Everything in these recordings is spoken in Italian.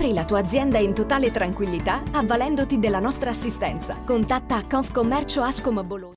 Apri la tua azienda in totale tranquillità avvalendoti della nostra assistenza. Contatta Confcommercio Ascom Bologna.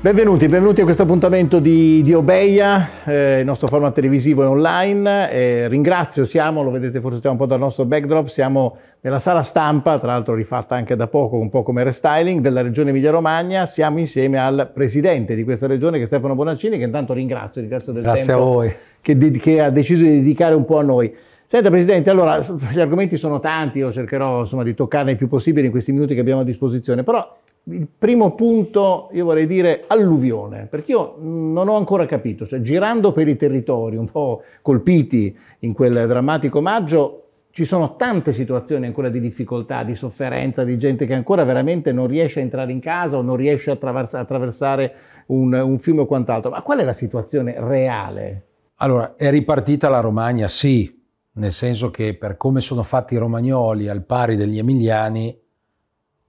Benvenuti, benvenuti a questo appuntamento di, di Obeia, eh, il nostro format televisivo è online. Eh, ringrazio, siamo, lo vedete forse un po' dal nostro backdrop, siamo nella sala stampa, tra l'altro rifatta anche da poco, un po' come restyling, della regione Emilia-Romagna. Siamo insieme al presidente di questa regione, che è Stefano Bonaccini, che intanto ringrazio, ringrazio del Grazie tempo a voi. Che, che ha deciso di dedicare un po' a noi. Senta Presidente, allora gli argomenti sono tanti, io cercherò insomma, di toccarne il più possibile in questi minuti che abbiamo a disposizione, però il primo punto io vorrei dire alluvione, perché io non ho ancora capito, cioè girando per i territori un po' colpiti in quel drammatico maggio, ci sono tante situazioni ancora di difficoltà, di sofferenza, di gente che ancora veramente non riesce a entrare in casa o non riesce a attraversare un, un fiume o quant'altro. Ma qual è la situazione reale? Allora, è ripartita la Romagna, sì, nel senso che per come sono fatti i romagnoli al pari degli emiliani,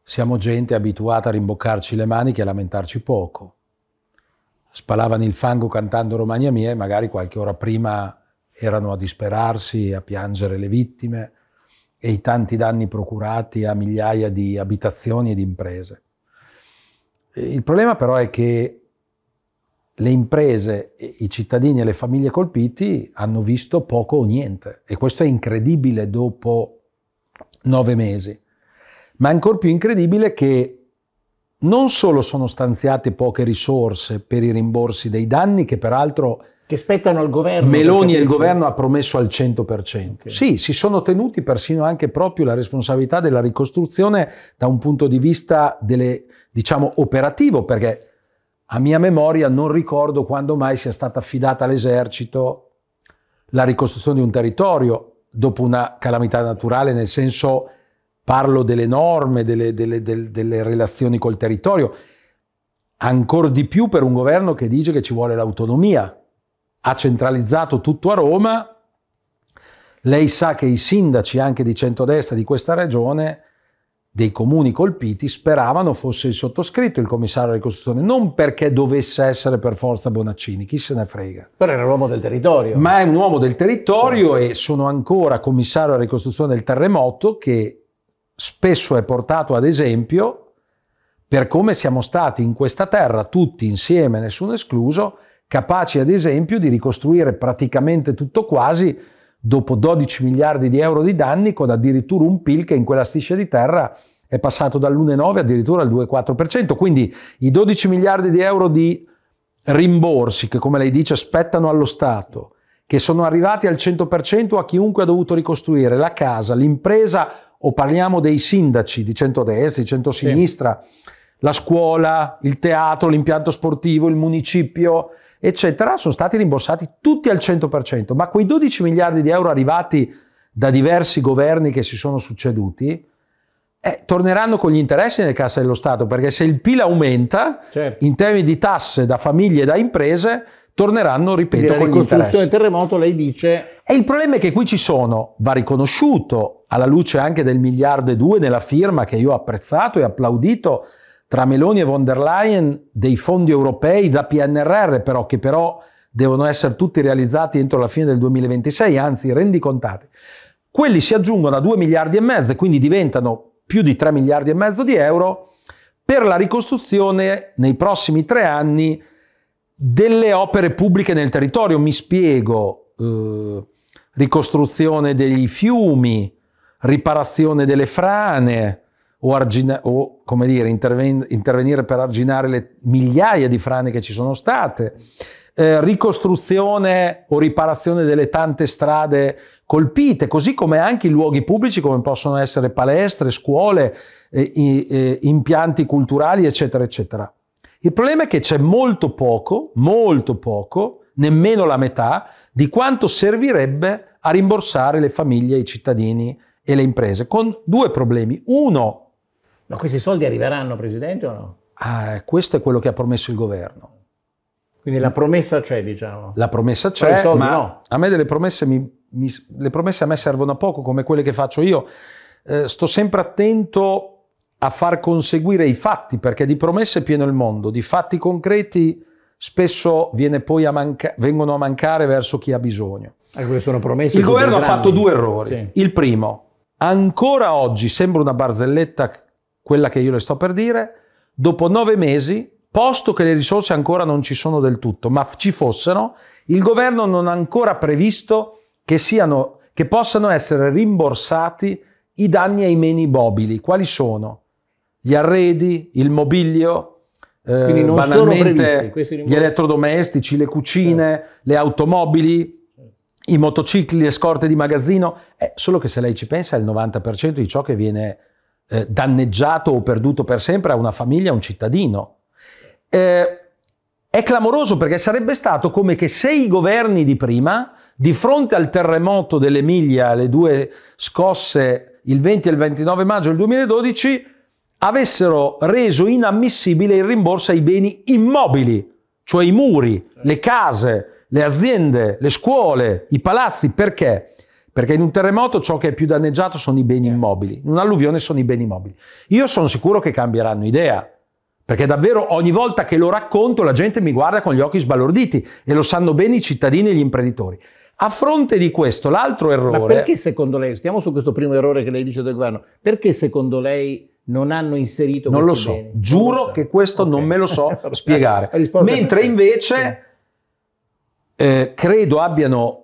siamo gente abituata a rimboccarci le maniche e a lamentarci poco. Spalavano il fango cantando Romagna mia e magari qualche ora prima erano a disperarsi, a piangere le vittime e i tanti danni procurati a migliaia di abitazioni e di imprese. Il problema però è che le imprese, i cittadini e le famiglie colpiti hanno visto poco o niente e questo è incredibile dopo nove mesi ma è ancora più incredibile che non solo sono stanziate poche risorse per i rimborsi dei danni, che peraltro... Che spettano al governo. Meloni e il governo ha promesso al 100%. Okay. Sì, si sono tenuti persino anche proprio la responsabilità della ricostruzione da un punto di vista delle, diciamo, operativo, perché a mia memoria non ricordo quando mai sia stata affidata all'esercito la ricostruzione di un territorio dopo una calamità naturale, nel senso parlo delle norme, delle, delle, delle, delle relazioni col territorio, ancora di più per un governo che dice che ci vuole l'autonomia. Ha centralizzato tutto a Roma, lei sa che i sindaci anche di centrodestra di questa regione, dei comuni colpiti, speravano fosse il sottoscritto il commissario alla ricostruzione, non perché dovesse essere per forza Bonaccini, chi se ne frega. Però era un uomo del territorio. Ma è un uomo del territorio e sono ancora commissario alla ricostruzione del terremoto che spesso è portato ad esempio per come siamo stati in questa terra, tutti insieme, nessuno escluso, capaci ad esempio di ricostruire praticamente tutto quasi dopo 12 miliardi di euro di danni con addirittura un PIL che in quella striscia di terra è passato dall'1,9 addirittura al 2,4%. Quindi i 12 miliardi di euro di rimborsi che come lei dice spettano allo Stato, che sono arrivati al 100% a chiunque ha dovuto ricostruire la casa, l'impresa o parliamo dei sindaci di centrodestra, di centrosinistra, sì. la scuola, il teatro, l'impianto sportivo, il municipio, eccetera, sono stati rimborsati tutti al 100%, ma quei 12 miliardi di euro arrivati da diversi governi che si sono succeduti, eh, torneranno con gli interessi nelle casse dello Stato, perché se il PIL aumenta certo. in termini di tasse da famiglie e da imprese, torneranno, ripeto, Direi con ricostruzione interesse. terremoto, lei dice... E il problema è che qui ci sono, va riconosciuto, alla luce anche del miliardo e due nella firma che io ho apprezzato e applaudito tra Meloni e von der Leyen, dei fondi europei da PNRR però, che però devono essere tutti realizzati entro la fine del 2026, anzi rendicontati. Quelli si aggiungono a 2 miliardi e mezzo, quindi diventano più di 3 miliardi e mezzo di euro per la ricostruzione nei prossimi tre anni delle opere pubbliche nel territorio, mi spiego, eh, ricostruzione degli fiumi, riparazione delle frane o, argina- o come dire, interven- intervenire per arginare le migliaia di frane che ci sono state, eh, ricostruzione o riparazione delle tante strade colpite, così come anche i luoghi pubblici come possono essere palestre, scuole, eh, i, eh, impianti culturali, eccetera, eccetera. Il problema è che c'è molto poco, molto poco, nemmeno la metà, di quanto servirebbe a rimborsare le famiglie, i cittadini e le imprese, con due problemi. Uno... Ma questi soldi arriveranno, Presidente, o no? Eh, questo è quello che ha promesso il governo. Quindi la promessa c'è, diciamo. La promessa c'è, ma no. a me delle promesse, mi, mi, promesse a me servono a poco, come quelle che faccio io. Eh, sto sempre attento a far conseguire i fatti, perché di promesse è pieno il mondo, di fatti concreti spesso a manca- vengono a mancare verso chi ha bisogno. Eh, il governo ha fatto due errori. Sì. Il primo, ancora oggi, sembra una barzelletta quella che io le sto per dire, dopo nove mesi, posto che le risorse ancora non ci sono del tutto, ma ci fossero, il governo non ha ancora previsto che, siano, che possano essere rimborsati i danni ai meni mobili. Quali sono? gli arredi, il mobilio, eh, banalmente previsti, gli elettrodomestici, le cucine, eh. le automobili, i motocicli, le scorte di magazzino. Eh, solo che se lei ci pensa, il 90% di ciò che viene eh, danneggiato o perduto per sempre a una famiglia, a un cittadino. Eh, è clamoroso perché sarebbe stato come che se i governi di prima, di fronte al terremoto dell'Emilia, le due scosse il 20 e il 29 maggio del 2012, avessero reso inammissibile il rimborso ai beni immobili, cioè i muri, le case, le aziende, le scuole, i palazzi. Perché? Perché in un terremoto ciò che è più danneggiato sono i beni immobili, in un'alluvione sono i beni immobili. Io sono sicuro che cambieranno idea, perché davvero ogni volta che lo racconto la gente mi guarda con gli occhi sbalorditi e lo sanno bene i cittadini e gli imprenditori. A fronte di questo, l'altro errore... Ma perché secondo lei, stiamo su questo primo errore che lei dice del governo, perché secondo lei non hanno inserito Non lo so, beni. giuro so. che questo okay. non me lo so spiegare. Mentre invece eh, credo abbiano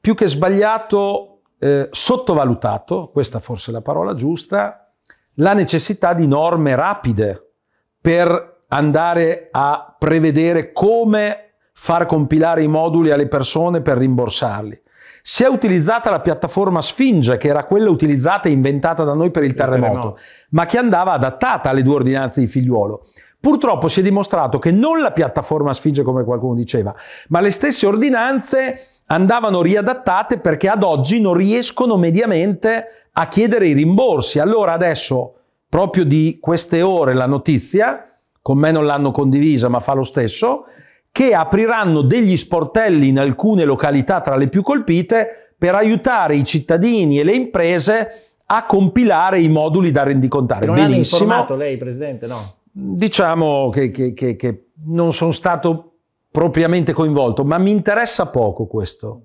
più che sbagliato, eh, sottovalutato, questa forse è la parola giusta, la necessità di norme rapide per andare a prevedere come far compilare i moduli alle persone per rimborsarli. Si è utilizzata la piattaforma Sfinge, che era quella utilizzata e inventata da noi per il terremoto, ma che andava adattata alle due ordinanze di figliuolo. Purtroppo si è dimostrato che non la piattaforma Sfinge, come qualcuno diceva, ma le stesse ordinanze andavano riadattate perché ad oggi non riescono mediamente a chiedere i rimborsi. Allora adesso, proprio di queste ore, la notizia, con me non l'hanno condivisa, ma fa lo stesso, che apriranno degli sportelli in alcune località tra le più colpite per aiutare i cittadini e le imprese a compilare i moduli da rendicontare. Non Benissimo. Non informato lei, Presidente, no? Diciamo che, che, che, che non sono stato propriamente coinvolto, ma mi interessa poco questo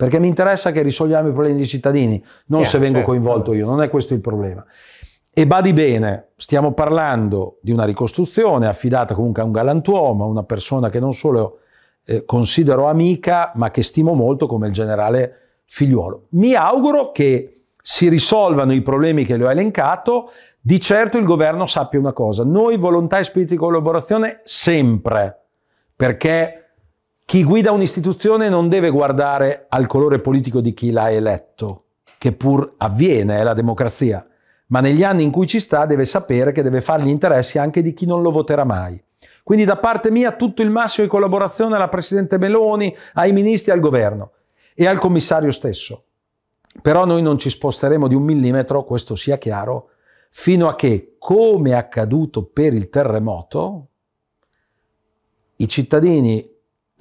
perché mi interessa che risolviamo i problemi dei cittadini, non yeah, se vengo certo. coinvolto io, non è questo il problema. E badi bene, stiamo parlando di una ricostruzione affidata comunque a un galantuomo, a una persona che non solo eh, considero amica, ma che stimo molto come il generale Figliuolo. Mi auguro che si risolvano i problemi che le ho elencato. Di certo il governo sappia una cosa, noi volontà e spirito di collaborazione sempre, perché chi guida un'istituzione non deve guardare al colore politico di chi l'ha eletto, che pur avviene, è la democrazia ma negli anni in cui ci sta deve sapere che deve fare gli interessi anche di chi non lo voterà mai. Quindi da parte mia tutto il massimo di collaborazione alla Presidente Meloni, ai ministri, al governo e al commissario stesso. Però noi non ci sposteremo di un millimetro, questo sia chiaro, fino a che, come è accaduto per il terremoto, i cittadini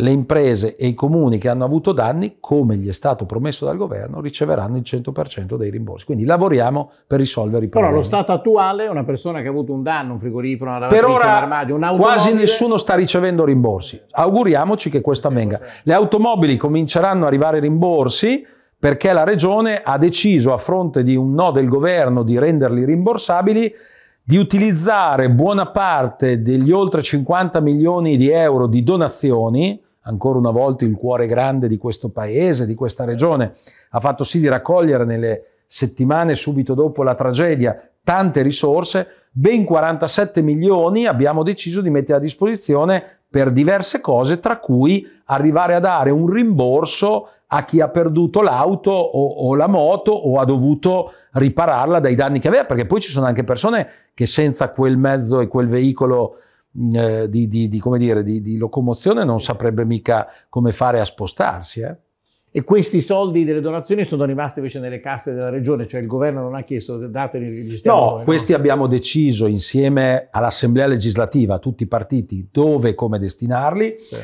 le imprese e i comuni che hanno avuto danni, come gli è stato promesso dal governo, riceveranno il 100% dei rimborsi. Quindi lavoriamo per risolvere i problemi. Però lo stato attuale, una persona che ha avuto un danno, un frigorifero, una lavatrice, per ora, un armadio, un'automobile... quasi nessuno sta ricevendo rimborsi. Auguriamoci che questo avvenga. Le automobili cominceranno a arrivare rimborsi perché la regione ha deciso, a fronte di un no del governo di renderli rimborsabili, di utilizzare buona parte degli oltre 50 milioni di euro di donazioni ancora una volta il cuore grande di questo paese, di questa regione, ha fatto sì di raccogliere nelle settimane subito dopo la tragedia tante risorse, ben 47 milioni abbiamo deciso di mettere a disposizione per diverse cose, tra cui arrivare a dare un rimborso a chi ha perduto l'auto o, o, la moto o ha dovuto ripararla dai danni che aveva, perché poi ci sono anche persone che senza quel mezzo e quel veicolo eh, di, di, di, dire, di, locomozione non saprebbe mica come fare a spostarsi. Eh? E questi soldi delle donazioni sono rimasti invece nelle casse della regione, cioè il governo non ha chiesto dateli gli stiamo. No, noi, questi no? abbiamo deciso insieme all'Assemblea legislativa, a tutti i partiti, dove e come destinarli. Sì.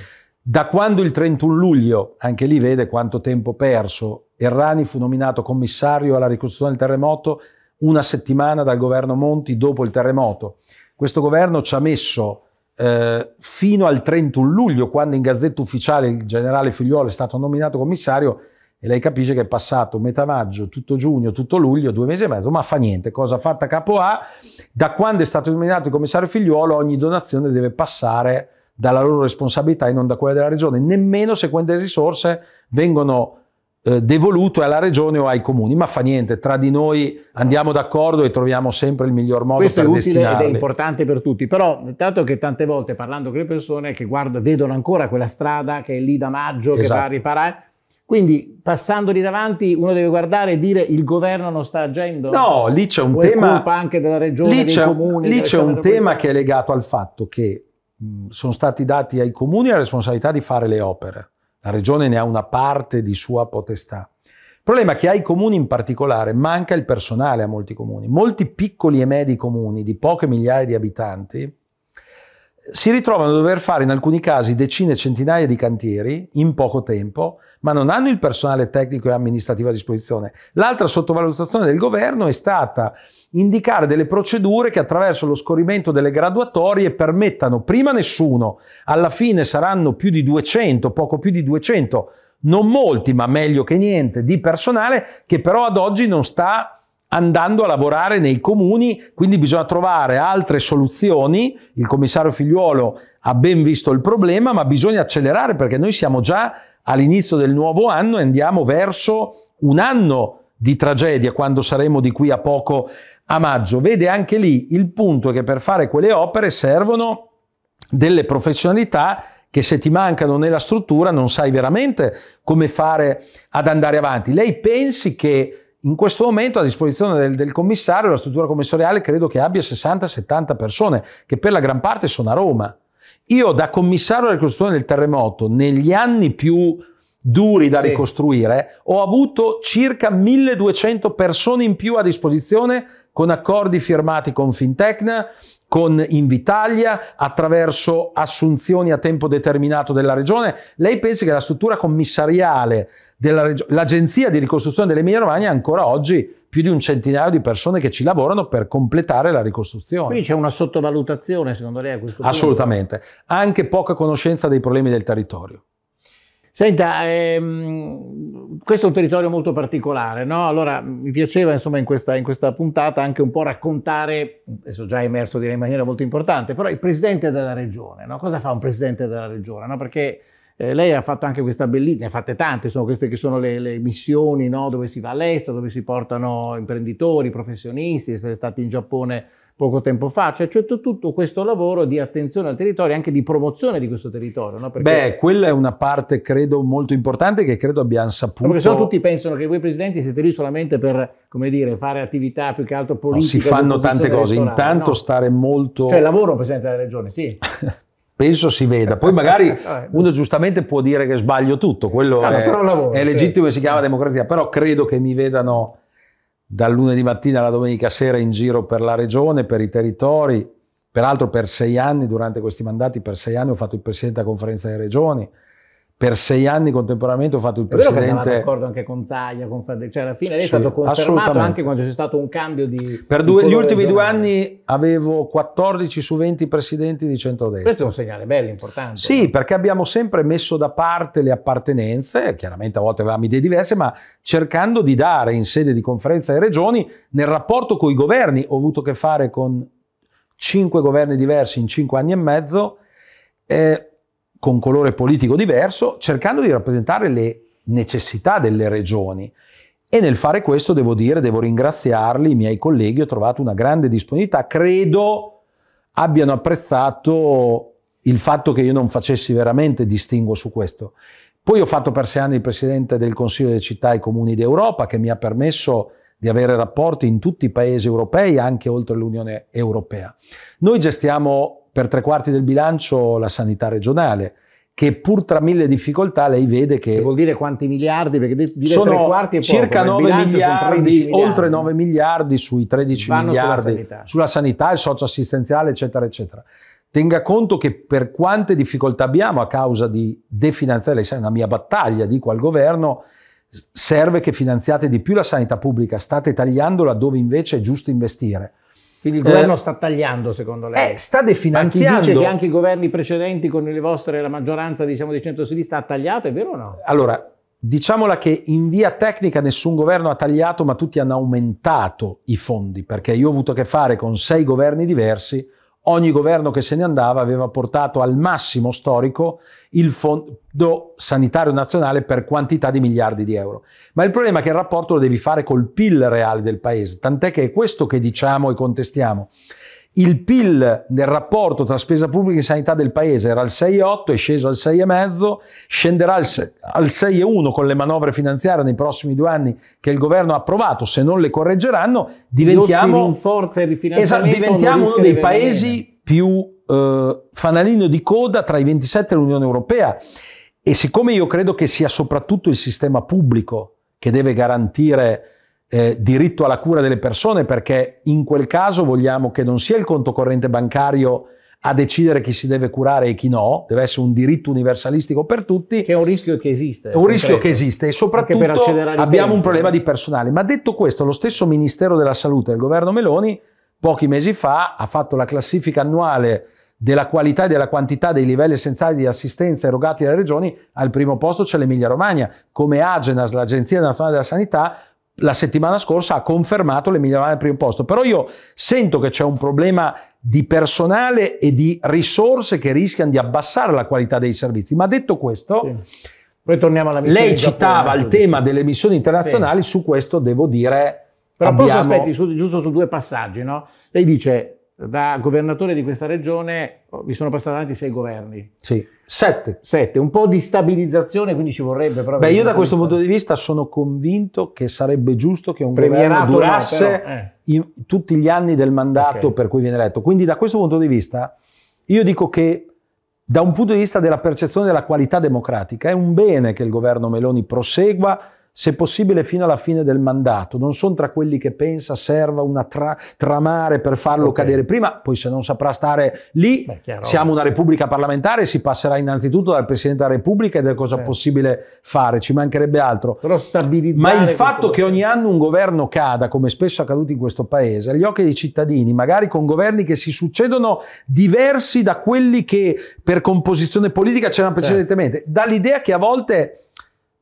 Da quando il 31 luglio, anche lì vede quanto tempo perso, Errani fu nominato commissario alla ricostruzione del terremoto una settimana dal governo Monti dopo il terremoto. Questo governo ci ha messo eh, fino al 31 luglio, quando in Gazzetta Ufficiale il generale Figliuolo è stato nominato commissario, e lei capisce che è passato metà maggio, tutto giugno, tutto luglio, due mesi e mezzo, ma fa niente, cosa fatta capo A, da quando è stato nominato il commissario Figliuolo ogni donazione deve passare dalla loro responsabilità e non da quella della regione, nemmeno se quelle risorse vengono eh, devoluto alla regione o ai comuni, ma fa niente, tra di noi andiamo d'accordo e troviamo sempre il miglior modo Questo per destinarli. Questo è utile ed è importante per tutti, però tanto che tante volte parlando con le persone che guardo, vedono ancora quella strada che è lì da maggio, esatto. che va a esatto. riparare, quindi passandoli davanti uno deve guardare e dire il governo non sta agendo? No, lì c'è un o tema... colpa anche della regione, lì c'è, comuni, lì c'è un tema che è legato al fatto che mh, sono stati dati ai comuni la responsabilità di fare le opere. La regione ne ha una parte di sua potestà. Il problema è che ai comuni in particolare manca il personale a molti comuni. Molti piccoli e medi comuni di poche migliaia di abitanti eh, si ritrovano a dover fare in alcuni casi decine, e centinaia di cantieri in poco tempo ma non hanno il personale tecnico e amministrativo a disposizione. L'altra sottovalutazione del governo è stata indicare delle procedure che attraverso lo scorrimento delle graduatorie permettano prima nessuno, alla fine saranno più di 200, poco più di 200, non molti, ma meglio che niente, di personale che però ad oggi non sta andando a lavorare nei comuni, quindi bisogna trovare altre soluzioni. Il commissario Figliuolo ha ben visto il problema, ma bisogna accelerare perché noi siamo già all'inizio del nuovo anno e andiamo verso un anno di tragedia quando saremo di qui a poco a maggio. Vede anche lì il punto che per fare quelle opere servono delle professionalità che se ti mancano nella struttura non sai veramente come fare ad andare avanti. Lei pensi che in questo momento a disposizione del, del commissario la struttura commissariale credo che abbia 60-70 persone che per la gran parte sono a Roma. Io da commissario alla ricostruzione del terremoto, negli anni più duri da sì. ricostruire, ho avuto circa 1200 persone in più a disposizione con accordi firmati con Fintecna, con Invitalia, attraverso assunzioni a tempo determinato della regione. Lei pensa che la struttura commissariale dell'agenzia di ricostruzione dell'Emilia Romagna ancora oggi più di un centinaio di persone che ci lavorano per completare la ricostruzione. Quindi c'è una sottovalutazione, secondo lei, a questo punto? Assolutamente, anche poca conoscenza dei problemi del territorio. Senta, ehm, questo è un territorio molto particolare, no? Allora mi piaceva insomma in questa, in questa, puntata anche un po' raccontare, adesso già è emerso direi in maniera molto importante, però il presidente della regione, no? Cosa fa un presidente della regione? No? Perché eh, lei ha fatto anche questa bellissima, ne ha fatte tante, sono queste che sono le, le missioni no? dove si va all'estero, dove si portano imprenditori, professionisti, essere stati in Giappone poco tempo fa, cioè c'è tutto questo lavoro di attenzione al territorio, e anche di promozione di questo territorio. No? Perché... Beh, quella è una parte credo molto importante che credo abbiamo saputo. Perché se no tutti pensano che voi presidenti siete lì solamente per, come dire, fare attività più che altro politiche. No, si fanno tante cose, intanto no. stare molto... Cioè lavoro presidente della regione, sì. penso si veda. Poi magari eh, uno giustamente può dire che sbaglio tutto, quello ah, no, è, è, legittimo e si chiama democrazia, però credo che mi vedano dal lunedì mattina alla domenica sera in giro per la regione, per i territori. Peraltro per sei anni, durante questi mandati, per sei anni ho fatto il presidente della conferenza delle regioni, per sei anni contemporaneamente ho fatto il è presidente. Ero d'accordo anche con Zaglia, con Fred... cioè alla fine lei sì, è stato confermato anche quando c'è stato un cambio di. Per due, di gli ultimi due anni avevo 14 su 20 presidenti di centrodestra. Questo è un segnale bello, importante. Sì, no? perché abbiamo sempre messo da parte le appartenenze, chiaramente a volte avevamo idee diverse, ma cercando di dare in sede di conferenza ai regioni, nel rapporto con i governi, ho avuto a che fare con cinque governi diversi in cinque anni e mezzo. Eh, con colore politico diverso, cercando di rappresentare le necessità delle regioni. E nel fare questo devo dire, devo ringraziarli, i miei colleghi, ho trovato una grande disponibilità, credo abbiano apprezzato il fatto che io non facessi veramente distinguo su questo. Poi ho fatto per sei anni il presidente del Consiglio delle città e comuni d'Europa che mi ha permesso di avere rapporti in tutti i paesi europei, anche oltre l'Unione Europea. Noi gestiamo per tre quarti del bilancio la sanità regionale che pur tra mille difficoltà lei vede che... che vuol dire quanti miliardi? Perché dire sono tre quarti è poco, circa 9 miliardi, oltre 9 miliardi sui 13 Vanno miliardi sulla sanità. sulla sanità, il socio assistenziale, eccetera, eccetera. Tenga conto che per quante difficoltà abbiamo a causa di definanziare, lei sa, è una mia battaglia, dico al governo, serve che finanziate di più la sanità pubblica, state tagliandola dove invece è giusto investire. Quindi il eh, governo eh, sta tagliando, secondo lei? Eh, sta definanziando. Ma chi dice che anche i governi precedenti con le vostre, la maggioranza diciamo, di centrosinistra ha tagliato, è vero o no? Allora, diciamola che in via tecnica nessun governo ha tagliato, ma tutti hanno aumentato i fondi, perché io ho avuto a che fare con sei governi diversi ogni governo che se ne andava aveva portato al massimo storico il Fondo Sanitario Nazionale per quantità di miliardi di euro. Ma il problema è che il rapporto lo devi fare col PIL reale del paese, tant'è che è questo che diciamo e contestiamo il PIL nel rapporto tra spesa pubblica e sanità del paese era al 6,8, è sceso al 6,5, scenderà al 6,1 con le manovre finanziarie nei prossimi due anni che il governo ha approvato, se non le correggeranno, diventiamo, esatto, diventiamo uno dei paesi più eh, fanalino di coda tra i 27 e l'Unione Europea. E siccome io credo che sia soprattutto il sistema pubblico che deve garantire eh, diritto alla cura delle persone perché in quel caso vogliamo che non sia il conto corrente bancario a decidere chi si deve curare e chi no, deve essere un diritto universalistico per tutti. Che è un rischio che esiste. È un concreto. rischio che esiste e soprattutto abbiamo tempo. un problema di personale. Ma detto questo, lo stesso Ministero della Salute del governo Meloni pochi mesi fa ha fatto la classifica annuale della qualità e della quantità dei livelli essenziali di assistenza erogati dalle regioni, al primo posto c'è l'Emilia Romagna. Come Agenas, l'Agenzia Nazionale della Sanità, la settimana scorsa ha confermato le migliorate al primo posto, però io sento che c'è un problema di personale e di risorse che rischiano di abbassare la qualità dei servizi. Ma detto questo, sì. lei citava il tema delle missioni internazionali, sì. su questo devo dire... Però abbiamo... poi sospetti, su, giusto su due passaggi, no? Lei dice da governatore di questa regione oh, vi sono passati avanti sei governi. Sì, sette. Sette, un po' di stabilizzazione quindi ci vorrebbe proprio. Beh, io da questo punto di vista sono convinto che sarebbe giusto che un governo durasse no, però, eh. in, tutti gli anni del mandato okay. per cui viene eletto. Quindi da questo punto di vista io dico che da un punto di vista della percezione della qualità democratica è un bene che il governo Meloni prosegua se possibile fino alla fine del mandato. Non sono tra quelli che pensa serva una tra tramare per farlo okay. cadere prima, poi se non saprà stare lì, Beh, siamo una repubblica parlamentare, si passerà innanzitutto dal Presidente della Repubblica ed è cosa certo. possibile fare, ci mancherebbe altro. Ma il fatto che ogni anno un governo cada, come spesso è accaduto in questo Paese, agli occhi dei cittadini, magari con governi che si succedono diversi da quelli che per composizione politica c'erano certo. precedentemente, dà l'idea che a volte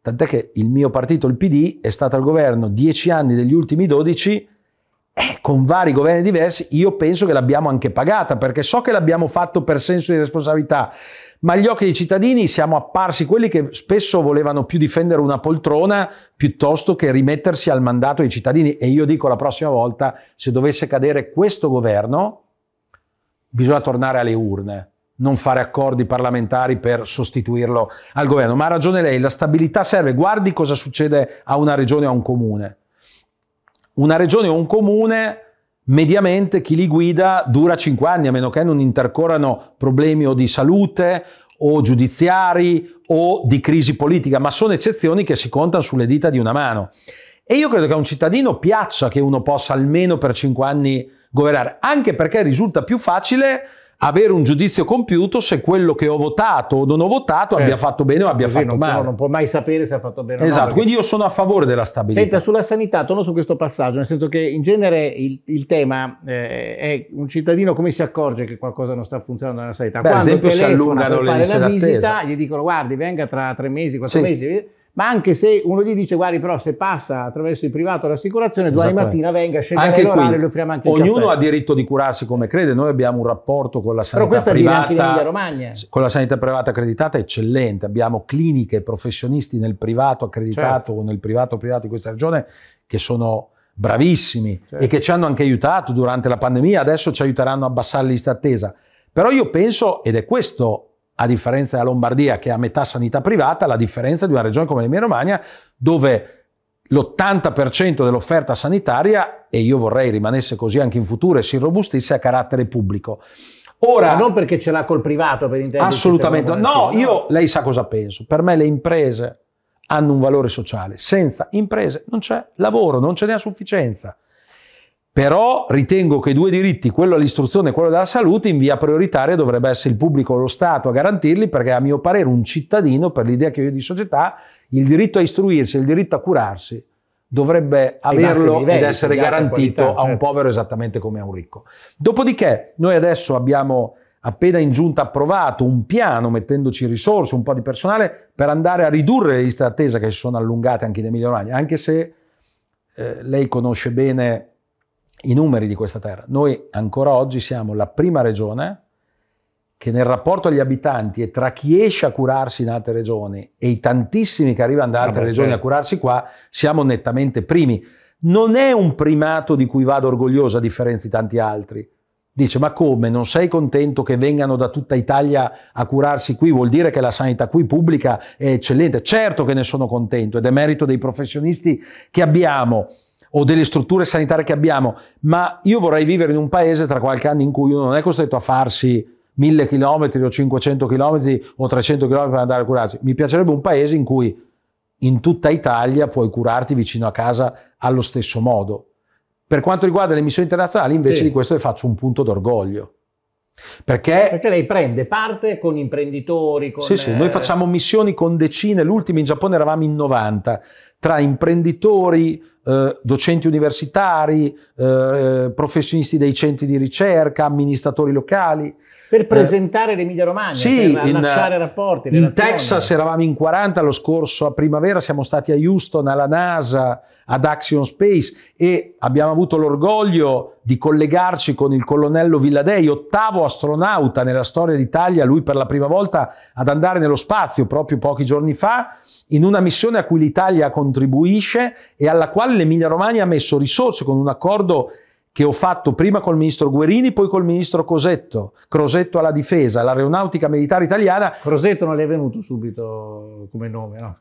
Tant'è che il mio partito, il PD, è stato al governo dieci anni degli ultimi dodici, eh, con vari governi diversi, io penso che l'abbiamo anche pagata, perché so che l'abbiamo fatto per senso di responsabilità, ma agli occhi dei cittadini siamo apparsi quelli che spesso volevano più difendere una poltrona piuttosto che rimettersi al mandato dei cittadini. E io dico la prossima volta, se dovesse cadere questo governo, bisogna tornare alle urne non fare accordi parlamentari per sostituirlo al governo. Ma ha ragione lei, la stabilità serve. Guardi cosa succede a una regione o a un comune. Una regione o un comune, mediamente chi li guida dura cinque anni, a meno che non intercorrano problemi o di salute o giudiziari o di crisi politica, ma sono eccezioni che si contano sulle dita di una mano. E io credo che a un cittadino piaccia che uno possa almeno per cinque anni governare, anche perché risulta più facile avere un giudizio compiuto se quello che ho votato o non ho votato certo. abbia eh, fatto bene o abbia fatto non male. Può, non può mai sapere se ha fatto bene o esatto, no. Esatto, quindi io sono a favore della stabilità. Senta, sulla sanità, torno su questo passaggio, nel senso che in genere il, il tema eh, è un cittadino come si accorge che qualcosa non sta funzionando nella sanità? Beh, Quando ad esempio si allungano le liste d'attesa. Visita, gli dicono guardi venga tra tre mesi, quattro sì. mesi ma anche se uno gli dice, guardi, però se passa attraverso il privato l'assicurazione, domani mattina venga, a scegliere e lo qui, anche Ognuno ha diritto di curarsi come crede, noi abbiamo un rapporto con la sanità però privata. Con la sanità privata accreditata eccellente, abbiamo cliniche, professionisti nel privato accreditato certo. o nel privato privato di questa regione che sono bravissimi certo. e che ci hanno anche aiutato durante la pandemia, adesso ci aiuteranno a abbassare l'ista attesa. Però io penso, ed è questo a differenza della Lombardia che ha metà sanità privata, la differenza di una regione come l'Emilia Romagna dove l'80% dell'offerta sanitaria, e io vorrei rimanesse così anche in futuro e si robustisse, a carattere pubblico. Ora, Ma non perché ce l'ha col privato, per intenderci. Assolutamente. No, io, lei sa cosa penso. Per me le imprese hanno un valore sociale. Senza imprese non c'è lavoro, non ce n'è a sufficienza. Però ritengo che i due diritti, quello all'istruzione e quello della salute, in via prioritaria dovrebbe essere il pubblico o lo Stato a garantirli, perché a mio parere un cittadino, per l'idea che io ho di società, il diritto a istruirsi, il diritto a curarsi, dovrebbe averlo livelli, ed essere garantito qualità, a un certo. povero esattamente come a un ricco. Dopodiché noi adesso abbiamo appena in giunta approvato un piano mettendoci risorse, un po' di personale per andare a ridurre le liste d'attesa che si sono allungate anche in Emilia Romagna, anche se eh, lei conosce bene i numeri di questa terra. Noi ancora oggi siamo la prima regione che nel rapporto agli abitanti e tra chi esce a curarsi in altre regioni e i tantissimi che arrivano da ah, altre ah, regioni certo. a curarsi qua, siamo nettamente primi. Non è un primato di cui vado orgoglioso a differenza di tanti altri. Dice, ma come? Non sei contento che vengano da tutta Italia a curarsi qui? Vuol dire che la sanità qui pubblica è eccellente. Certo che ne sono contento ed è merito dei professionisti che abbiamo o delle strutture sanitarie che abbiamo, ma io vorrei vivere in un paese tra qualche anno in cui uno non è costretto a farsi mille chilometri o 500 chilometri o 300 chilometri per andare a curarsi. Mi piacerebbe un paese in cui in tutta Italia puoi curarti vicino a casa allo stesso modo. Per quanto riguarda le missioni internazionali, invece sì. di questo le faccio un punto d'orgoglio. Perché, Perché, lei prende parte con imprenditori. Con sì, sì, noi eh, facciamo missioni con decine, l'ultima in Giappone eravamo in 90, tra imprenditori, eh, docenti universitari, eh, eh, professionisti dei centri di ricerca, amministratori locali per eh, presentare l'Emilia Romagna, sì, per allacciare in, rapporti. In Texas eravamo in 40 lo scorso a primavera, siamo stati a Houston, alla NASA, ad Action Space e abbiamo avuto l'orgoglio di collegarci con il colonnello Villadei, ottavo astronauta nella storia d'Italia, lui per la prima volta ad andare nello spazio proprio pochi giorni fa, in una missione a cui l'Italia contribuisce e alla quale l'Emilia Romagna ha messo risorse con un accordo che ho fatto prima col ministro Guerini, poi col ministro Cosetto, Crosetto alla difesa, all'aeronautica militare italiana. Crosetto non gli è venuto subito come nome, no?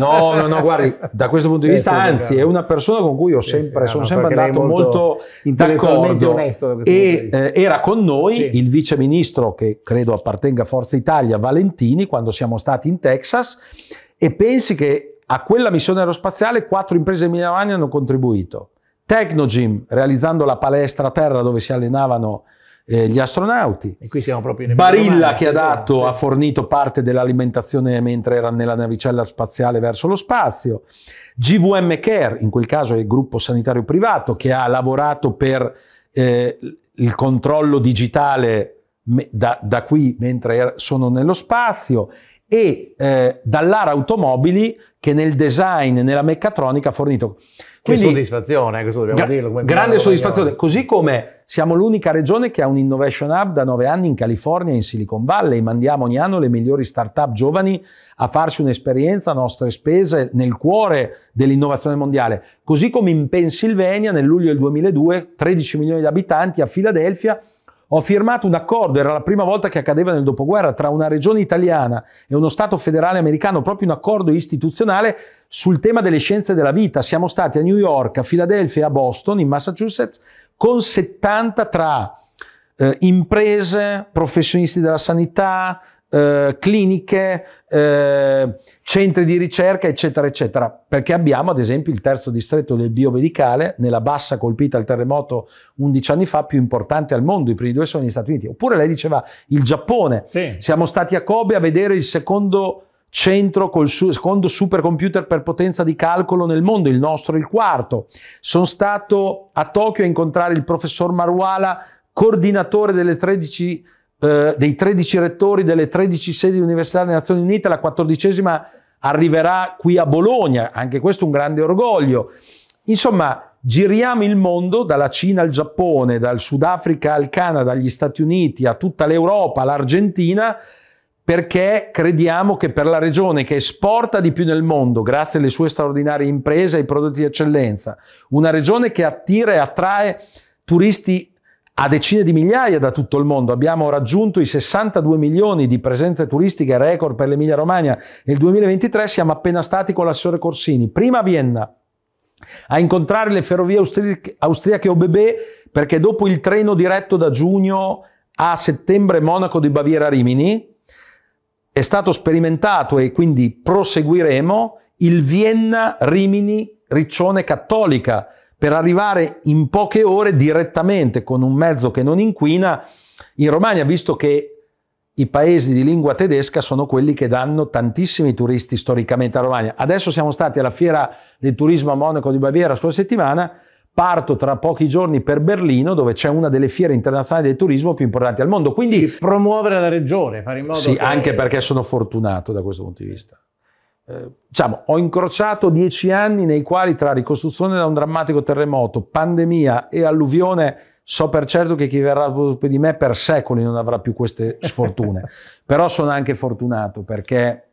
No, no, no, guardi, da questo punto sì, di vista, sì, anzi, è una persona con cui sempre, sì, sono no, sempre andato molto, molto d'accordo. e eh, era con noi il vice ministro che credo appartenga a Forza Italia, Valentini, quando siamo stati in Texas, e pensi che a quella missione aerospaziale quattro imprese milanoane hanno contribuito Tecnogym, realizzando la palestra a terra dove si allenavano eh, gli astronauti. E qui siamo proprio in Barilla romana, che ha dato, sì. ha fornito parte dell'alimentazione mentre era nella navicella spaziale verso lo spazio. GVM Care, in quel caso è il gruppo sanitario privato che ha lavorato per eh, il controllo digitale da, da, qui mentre er, sono nello spazio e eh, dall'AR Automobili che nel design e nella meccatronica ha fornito quindi, che soddisfazione, eh, questo dobbiamo gra- dirlo. grande soddisfazione, così come siamo l'unica regione che ha un innovation hub da nove anni in California, in Silicon Valley, e mandiamo ogni anno le migliori start-up giovani a farsi un'esperienza a nostre spese nel cuore dell'innovazione mondiale. Così come in Pennsylvania nel luglio del 2002, 13 milioni di abitanti a Filadelfia, ho firmato un accordo, era la prima volta che accadeva nel dopoguerra, tra una regione italiana e uno Stato federale americano, proprio un accordo istituzionale sul tema delle scienze della vita. Siamo stati a New York, a Filadelfia e a Boston, in Massachusetts, con 70 tra eh, imprese, professionisti della sanità, eh, cliniche, eh, centri di ricerca, eccetera, eccetera. Perché abbiamo, ad esempio, il terzo distretto del biomedicale, nella bassa colpita al terremoto 11 anni fa, più importante al mondo. I primi due sono gli Stati Uniti. Oppure lei diceva il Giappone. Sì. Siamo stati a Kobe a vedere il secondo centro col su- secondo supercomputer per potenza di calcolo nel mondo, il nostro il quarto. Sono stato a Tokyo a incontrare il professor Maruala, coordinatore delle 13 eh, dei 13 rettori delle 13 sedi universitarie delle Nazioni Unite, la quattordicesima arriverà qui a Bologna, anche questo è un grande orgoglio. Insomma, giriamo il mondo dalla Cina al Giappone, dal Sudafrica al Canada, agli Stati Uniti, a tutta l'Europa, all'Argentina, perché crediamo che per la regione che esporta di più nel mondo, grazie alle sue straordinarie imprese e ai prodotti di eccellenza, una regione che attira e attrae turisti a decine di migliaia da tutto il mondo. Abbiamo raggiunto i 62 milioni di presenze turistiche record per l'Emilia Romagna. Nel 2023 siamo appena stati con l'assessore Corsini, prima a Vienna, a incontrare le ferrovie austriache OBB perché dopo il treno diretto da giugno a settembre Monaco di Baviera Rimini è stato sperimentato e quindi proseguiremo il Vienna Rimini Riccione Cattolica per arrivare in poche ore direttamente con un mezzo che non inquina in Romagna, visto che i paesi di lingua tedesca sono quelli che danno tantissimi turisti storicamente a Romagna. Adesso siamo stati alla fiera del turismo a Monaco di Baviera la scorsa settimana, parto tra pochi giorni per Berlino dove c'è una delle fiere internazionali del turismo più importanti al mondo. Quindi promuovere la regione, fare in modo Sì, che... anche perché sono fortunato da questo punto di vista eh, diciamo, ho incrociato dieci anni nei quali tra ricostruzione da un drammatico terremoto, pandemia e alluvione so per certo che chi verrà dopo di me per secoli non avrà più queste sfortune. Però sono anche fortunato perché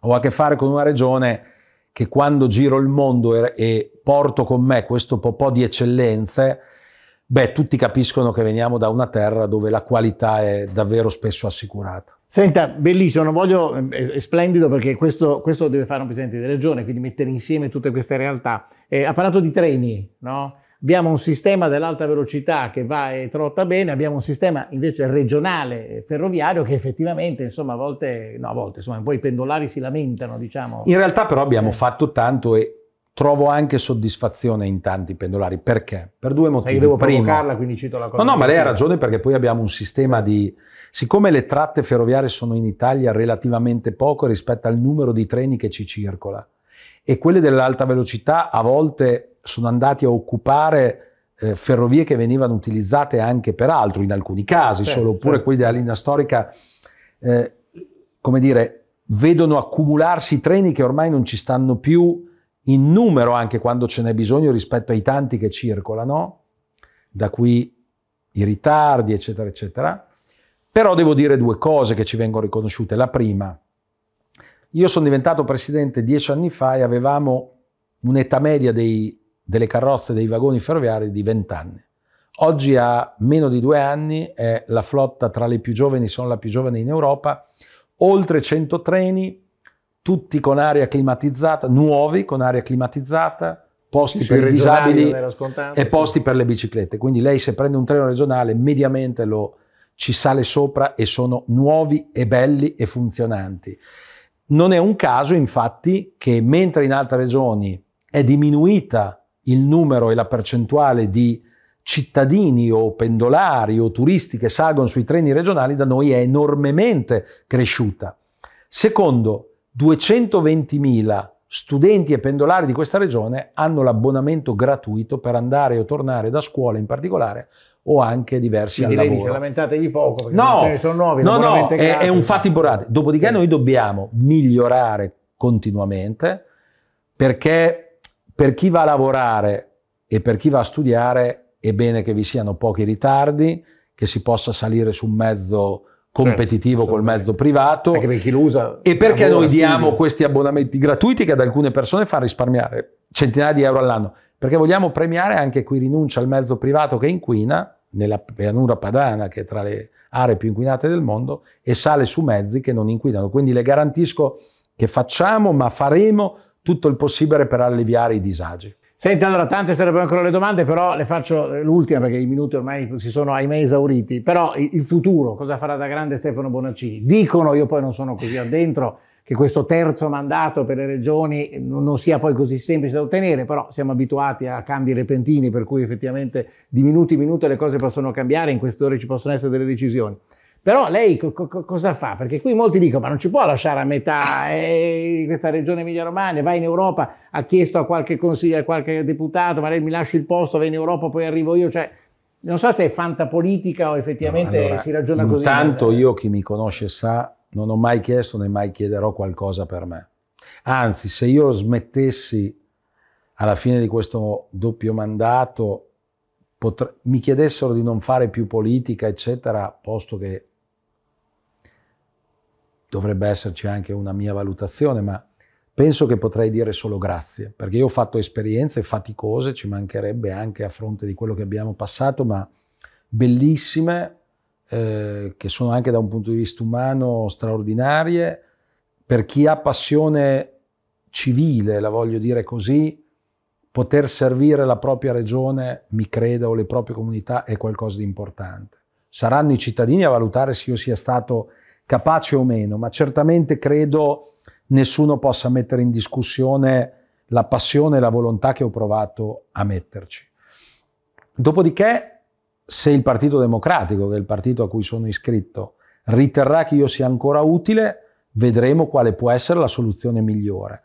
ho a che fare con una regione che quando giro il mondo e, e porto con me questo po' di eccellenze, beh, tutti capiscono che veniamo da una terra dove la qualità è davvero spesso assicurata. Senta, bellissimo, voglio, è, mm, è, splendido perché questo, questo, deve fare un Presidente di Regione, quindi mettere insieme tutte queste realtà. Eh, ha parlato di treni, no? Abbiamo un sistema dell'alta velocità che va e trotta bene, abbiamo un sistema invece regionale ferroviario che effettivamente, insomma, a volte, no, a volte, insomma, poi i pendolari si lamentano, diciamo. In realtà però abbiamo fatto tanto e trovo anche soddisfazione in tanti pendolari. Perché? Per due motivi. io devo Primo, provocarla, quindi cito la cosa. No, no, ma lei ha ragione perché poi abbiamo un sistema di... Siccome le tratte ferroviarie sono in Italia relativamente poco rispetto al numero di treni che ci circola e quelle dell'alta velocità a volte sono andati a occupare eh, ferrovie che venivano utilizzate anche per altro, in alcuni casi certo, solo, oppure certo. quelli della linea storica, eh, come dire, vedono accumularsi treni che ormai non ci stanno più in numero anche quando ce n'è bisogno rispetto ai tanti che circolano, da qui i ritardi, eccetera, eccetera. Però devo dire due cose che ci vengono riconosciute. La prima, io sono diventato presidente dieci anni fa e avevamo un'età media dei, delle carrozze dei vagoni ferroviari di 20 anni. Oggi a meno di due anni è la flotta tra le più giovani, sono la più giovane in Europa, oltre 100 treni, tutti con aria climatizzata, nuovi con aria climatizzata, posti sì, per i disabili e posti per le biciclette. Quindi lei se prende un treno regionale mediamente lo, ci sale sopra e sono nuovi e belli e funzionanti. Non è un caso infatti che mentre in altre regioni è diminuita il numero e la percentuale di cittadini o pendolari o turisti che salgono sui treni regionali, da noi è enormemente cresciuta. Secondo, 220.000 studenti e pendolari di questa regione hanno l'abbonamento gratuito per andare o tornare da scuola in particolare o anche diversi Quindi al lei lavoro. Dice, lamentatevi poco perché no, ce sono nuovi, no, no, è, è, un fatto importante. Dopodiché sì. noi dobbiamo migliorare continuamente perché per chi va a lavorare e per chi va a studiare è bene che vi siano pochi ritardi, che si possa salire su un mezzo competitivo certo, col certo. mezzo privato. Anche per chi lo usa. E perché noi diamo studio. questi abbonamenti gratuiti che ad alcune persone fanno risparmiare centinaia di euro all'anno? Perché vogliamo premiare anche chi rinuncia al mezzo privato che inquina nella pianura padana, che è tra le aree più inquinate del mondo, e sale su mezzi che non inquinano. Quindi le garantisco che facciamo, ma faremo tutto il possibile per alleviare i disagi. Senti, allora, tante sarebbero ancora le domande, però le faccio eh, l'ultima perché i minuti ormai si sono, ahimè, esauriti. Però il futuro, cosa farà da grande Stefano Bonaccini? Dicono, io poi non sono così addentro, che questo terzo mandato per le regioni non sia poi così semplice da ottenere, però siamo abituati a cambi repentini, per cui effettivamente di minuto in minuto le cose possono cambiare, in queste ore ci possono essere delle decisioni. Però lei co co cosa fa? Perché qui molti dicono ma non ci può lasciare a metà eh, questa regione Emilia-Romagna, vai in Europa, ha chiesto a qualche consiglio, a qualche deputato, ma lei mi lascia il posto, vai in Europa, poi arrivo io. Cioè, non so se è fantapolitica o effettivamente no, allora, si ragiona intanto così. Intanto io, chi mi conosce sa, non ho mai chiesto né mai chiederò qualcosa per me. Anzi, se io smettessi alla fine di questo doppio mandato, mi chiedessero di non fare più politica, eccetera, posto che dovrebbe esserci anche una mia valutazione, ma penso che potrei dire solo grazie, perché io ho fatto esperienze faticose, ci mancherebbe anche a fronte di quello che abbiamo passato, ma bellissime, eh, che sono anche da un punto di vista umano straordinarie. Per chi ha passione civile, la voglio dire così, poter servire la propria regione, mi creda, o le proprie comunità è qualcosa di importante. Saranno i cittadini a valutare se io sia stato capace o meno, ma certamente credo nessuno possa mettere in discussione la passione e la volontà che ho provato a metterci. Dopodiché, se il Partito Democratico, che è il partito a cui sono iscritto, riterrà che io sia ancora utile, vedremo quale può essere la soluzione migliore.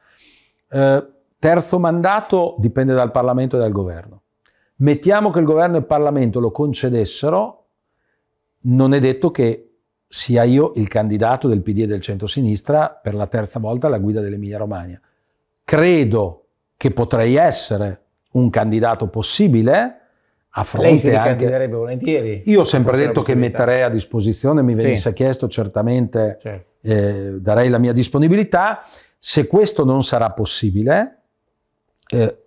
Eh, terzo mandato dipende dal Parlamento e dal Governo. Mettiamo che il Governo e il Parlamento lo concedessero, non è detto che sia io il candidato del PD e del centro-sinistra per la terza volta alla guida dell'Emilia Romagna. Credo che potrei essere un candidato possibile a fronte Lei si anche... volentieri. Io ho sempre detto che metterei a disposizione, mi venisse sì. chiesto certamente, sì. Certo. eh, darei la mia disponibilità. Se questo non sarà possibile, eh,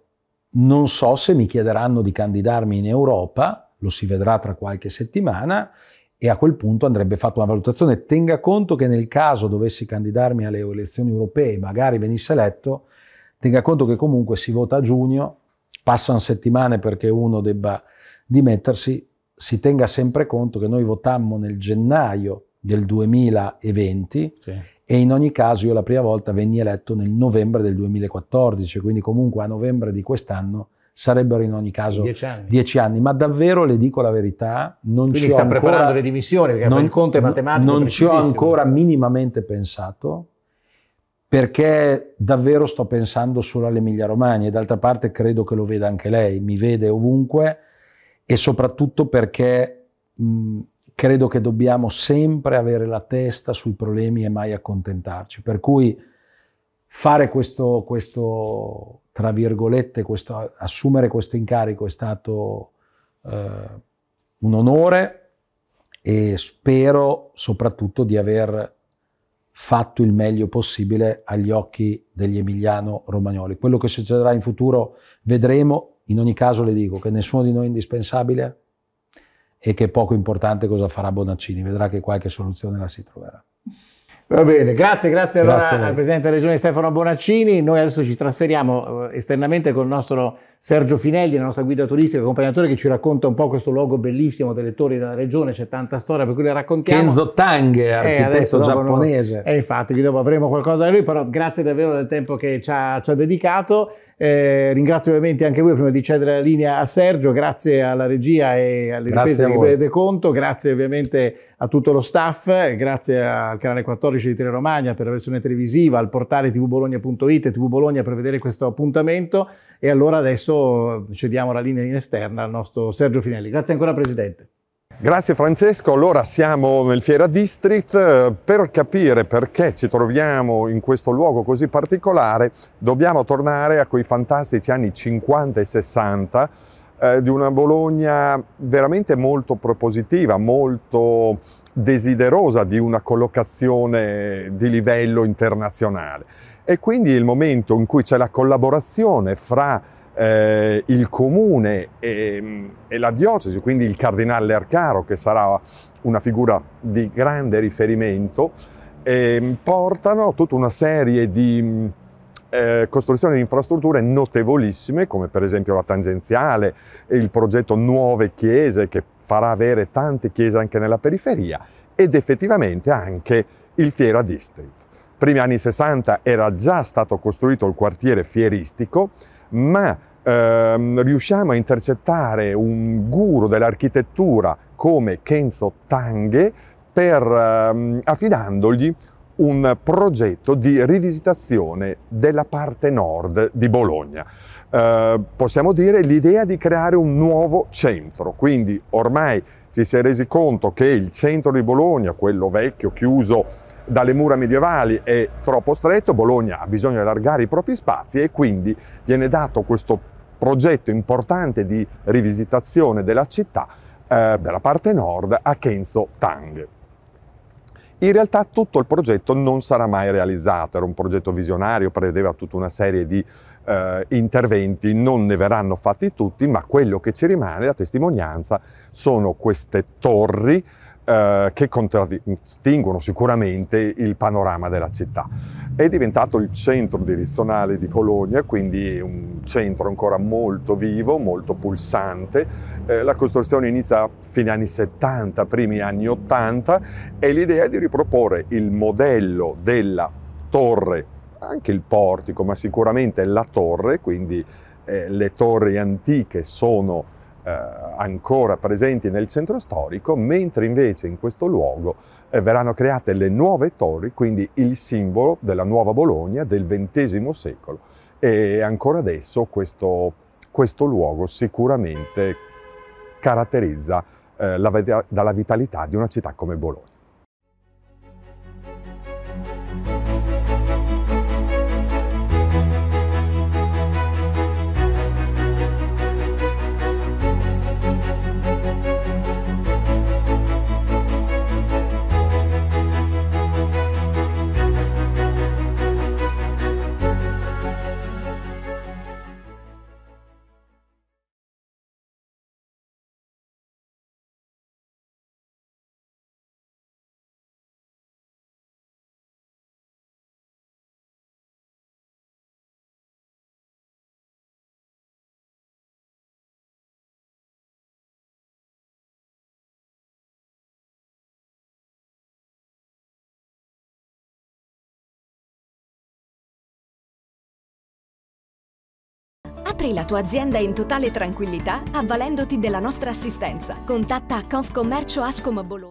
non so se mi chiederanno di candidarmi in Europa, lo si vedrà tra qualche settimana, e a quel punto andrebbe fatta una valutazione. Tenga conto che nel caso dovessi candidarmi alle elezioni europee, magari venisse eletto, tenga conto che comunque si vota a giugno, passano settimane perché uno debba dimettersi, si tenga sempre conto che noi votammo nel gennaio del 2020 sì. e in ogni caso io la prima volta venni eletto nel novembre del 2014, quindi comunque a novembre di quest'anno sarebbero in ogni caso dieci anni. dieci anni. Ma davvero le dico la verità, non Quindi ci sta ho ancora, preparando le dimissioni, perché non, il conto è matematico. Non ci ho ancora minimamente pensato, perché davvero sto pensando solo all'Emilia Romagna e d'altra parte credo che lo veda anche lei, mi vede ovunque e soprattutto perché mh, credo che dobbiamo sempre avere la testa sui problemi e mai accontentarci. Per cui fare questo, questo tra virgolette, questo, assumere questo incarico è stato eh, un onore e spero soprattutto di aver fatto il meglio possibile agli occhi degli Emiliano Romagnoli. Quello che succederà in futuro vedremo, in ogni caso le dico che nessuno di noi è indispensabile e che è poco importante cosa farà Bonaccini, vedrà che qualche soluzione la si troverà. Va bene, grazie, grazie, allora al Presidente della Regione Stefano Bonaccini. Noi adesso ci trasferiamo eh, esternamente con il nostro Sergio Finelli, la nostra guida turistica, accompagnatore, che ci racconta un po' questo luogo bellissimo delle torri della Regione, c'è tanta storia per cui le raccontiamo. Kenzo Tang, eh, architetto eh, giapponese. E eh, infatti, dopo avremo qualcosa da lui, però grazie davvero del tempo che ci ha, ci ha dedicato. Eh, ringrazio ovviamente anche voi prima di cedere la linea a Sergio, grazie alla regia e alle grazie riprese che vedete conto, grazie ovviamente a tutto lo staff, grazie al canale 14 di Teleromagna per la versione televisiva, al portale tvbologna.it e tvbologna per vedere questo appuntamento e allora adesso cediamo la linea in esterna al nostro Sergio Finelli. Grazie ancora Presidente. Grazie Francesco, allora siamo nel Fiera District, eh, per capire perché ci troviamo in questo luogo così particolare dobbiamo tornare a quei fantastici anni 50 e 60 eh, di una Bologna veramente molto propositiva, molto desiderosa di una collocazione di livello internazionale e quindi il momento in cui c'è la collaborazione fra eh, il comune e, e, la diocesi, quindi il cardinale Arcaro, che sarà una figura di grande riferimento, eh, portano tutta una serie di eh, costruzioni di infrastrutture notevolissime, come per esempio la tangenziale, il progetto Nuove Chiese, che farà avere tante chiese anche nella periferia, ed effettivamente anche il Fiera District. Primi anni 60 era già stato costruito il quartiere fieristico, ma ehm, riusciamo a intercettare un guru dell'architettura come Kenzo Tanghe per, ehm, affidandogli un progetto di rivisitazione della parte nord di Bologna. Eh, possiamo dire l'idea di creare un nuovo centro, quindi ormai ci si è resi conto che il centro di Bologna, quello vecchio chiuso dalle mura medievali è troppo stretto, Bologna ha bisogno di allargare i propri spazi e quindi viene dato questo progetto importante di rivisitazione della città, eh, della parte nord, a Kenzo Tang. In realtà tutto il progetto non sarà mai realizzato, era un progetto visionario, prevedeva tutta una serie di eh, interventi, non ne verranno fatti tutti, ma quello che ci rimane, la testimonianza, sono queste torri eh, che contraddistinguono sicuramente il panorama della città. È diventato il centro direzionale di Colonia, quindi un centro ancora molto vivo, molto pulsante. Eh, la costruzione inizia a fine anni 70, primi anni 80 e l'idea è di riproporre il modello della torre, anche il portico, ma sicuramente la torre, quindi eh, le torri antiche sono eh, ancora presenti nel centro storico, mentre invece in questo luogo eh, verranno create le nuove torri, quindi il simbolo della nuova Bologna del XX secolo. E ancora adesso questo, questo luogo sicuramente caratterizza eh, la, dalla vitalità di una città come Bologna. Apri la tua azienda in totale tranquillità avvalendoti della nostra assistenza. Contatta Confcommercio Ascom Bologna.